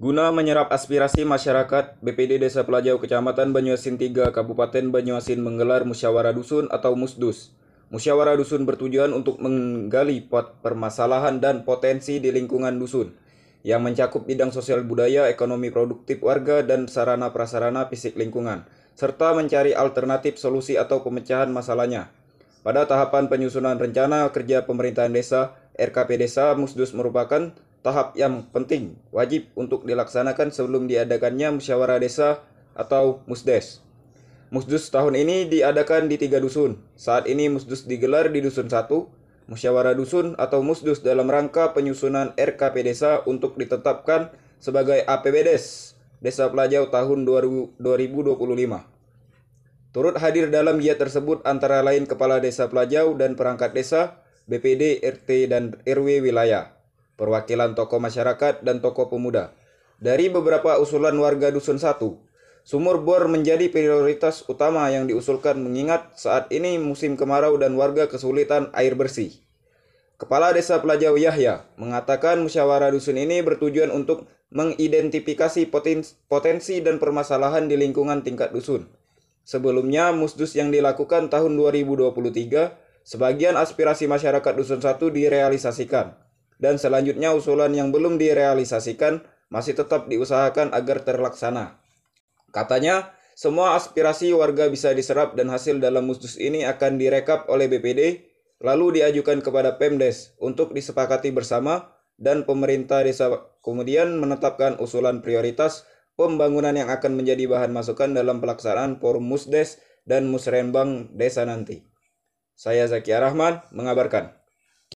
Guna menyerap aspirasi masyarakat, BPD Desa Pelajau Kecamatan Banyuasin 3 Kabupaten Banyuasin menggelar musyawarah dusun atau musdus. Musyawarah dusun bertujuan untuk menggali pot permasalahan dan potensi di lingkungan dusun yang mencakup bidang sosial budaya, ekonomi produktif warga, dan sarana-prasarana fisik lingkungan, serta mencari alternatif solusi atau pemecahan masalahnya. Pada tahapan penyusunan rencana kerja pemerintahan desa, RKP desa Musdus merupakan tahap yang penting wajib untuk dilaksanakan sebelum diadakannya musyawarah desa atau musdes. Musdus tahun ini diadakan di tiga dusun. Saat ini musdus digelar di dusun satu. musyawarah dusun atau musdus dalam rangka penyusunan RKP desa untuk ditetapkan sebagai APBDes Desa Pelajau tahun 2025. Turut hadir dalam giat tersebut antara lain Kepala Desa Pelajau dan perangkat desa, BPD, RT, dan RW wilayah perwakilan tokoh masyarakat dan tokoh pemuda. Dari beberapa usulan warga Dusun 1, sumur bor menjadi prioritas utama yang diusulkan mengingat saat ini musim kemarau dan warga kesulitan air bersih. Kepala Desa Pelajau Yahya mengatakan musyawarah dusun ini bertujuan untuk mengidentifikasi potensi dan permasalahan di lingkungan tingkat dusun. Sebelumnya, musdus yang dilakukan tahun 2023, sebagian aspirasi masyarakat dusun 1 direalisasikan dan selanjutnya usulan yang belum direalisasikan masih tetap diusahakan agar terlaksana. Katanya, semua aspirasi warga bisa diserap dan hasil dalam musdus ini akan direkap oleh BPD, lalu diajukan kepada Pemdes untuk disepakati bersama dan pemerintah desa kemudian menetapkan usulan prioritas pembangunan yang akan menjadi bahan masukan dalam pelaksanaan forum Musdes dan Musrenbang desa nanti. Saya Zakia Rahman mengabarkan.